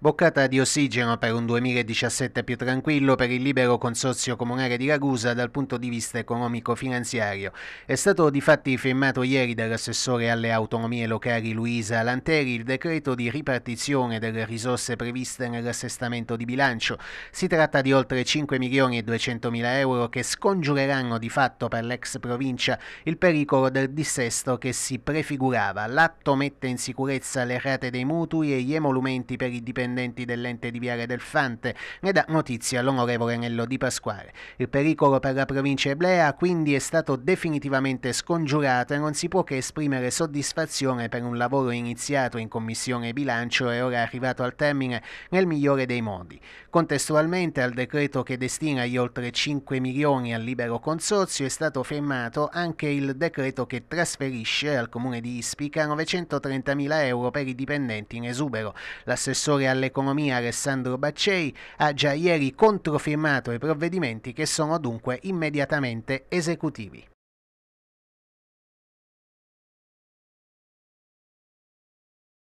Boccata di ossigeno per un 2017 più tranquillo per il libero consorzio comunale di Ragusa dal punto di vista economico-finanziario. È stato difatti firmato ieri dall'assessore alle autonomie locali Luisa Lanteri il decreto di ripartizione delle risorse previste nell'assestamento di bilancio. Si tratta di oltre 5 milioni e 200 mila euro che scongiureranno di fatto per l'ex provincia il pericolo del dissesto che si prefigurava. L'atto mette in sicurezza le rate dei mutui e gli emolumenti per i dipendenti dipendenti dell'ente di Viale del Fante, ne dà notizia l'onorevole Nello Di Pasquale. Il pericolo per la provincia eblea quindi è stato definitivamente scongiurato e non si può che esprimere soddisfazione per un lavoro iniziato in Commissione Bilancio e ora arrivato al termine nel migliore dei modi. Contestualmente al decreto che destina gli oltre 5 milioni al libero consorzio è stato fermato anche il decreto che trasferisce al comune di Ispica 930 mila euro per i dipendenti in esubero. L'assessore alla all'economia Alessandro Baccei ha già ieri controfirmato i provvedimenti che sono dunque immediatamente esecutivi.